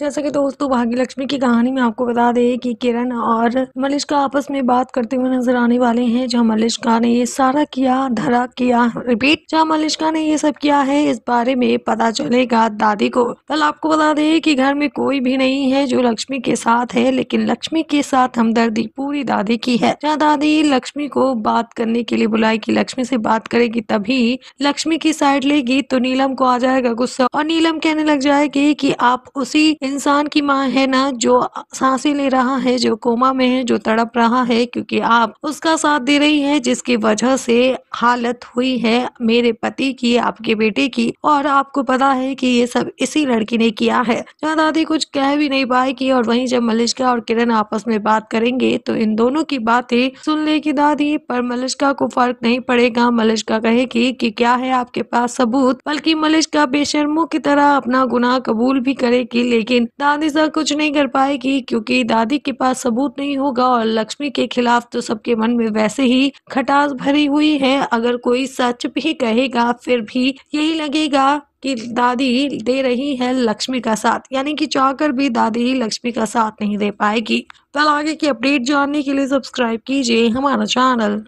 जैसा कि दोस्तों लक्ष्मी की कहानी में आपको बता दें कि किरण और मलिश्का आपस में बात करते हुए नजर आने वाले हैं जहां मलिश्का ने ये सारा किया धरा किया रिपीट जहां मलिश्का ने ये सब किया है इस बारे में पता चलेगा दादी को कल आपको बता दें कि घर में कोई भी नहीं है जो लक्ष्मी के साथ है लेकिन लक्ष्मी के साथ हमदर्दी पूरी दादी की है जहाँ दादी लक्ष्मी को बात करने के लिए बुलाई की लक्ष्मी से बात करेगी तभी लक्ष्मी की साइड लेगी तो नीलम को आ जाएगा गुस्सा और नीलम कहने लग जाएगी की आप उसी इंसान की माँ है ना जो सांसें ले रहा है जो कोमा में है जो तड़प रहा है क्योंकि आप उसका साथ दे रही है जिसकी वजह से हालत हुई है मेरे पति की आपके बेटे की और आपको पता है कि ये सब इसी लड़की ने किया है जहाँ दादी कुछ कह भी नहीं पाएगी और वहीं जब मलिश्का और किरण आपस में बात करेंगे तो इन दोनों की बातें सुन लेगी दादी पर मलिश्का को फर्क नहीं पड़ेगा मलिश्का कहेगी कि क्या है आपके पास सबूत बल्कि मलिश्का बेशर्मों की तरह अपना गुनाह कबूल भी करेगी लेकिन लेकिन दादी सर कुछ नहीं कर पाएगी क्योंकि दादी के पास सबूत नहीं होगा और लक्ष्मी के खिलाफ तो सबके मन में वैसे ही खटास भरी हुई है अगर कोई सच भी कहेगा फिर भी यही लगेगा कि दादी दे रही है लक्ष्मी का साथ यानी कि चाहकर भी दादी लक्ष्मी का साथ नहीं दे पाएगी वेल तो आगे की अपडेट जानने के लिए सब्सक्राइब कीजिए हमारा चैनल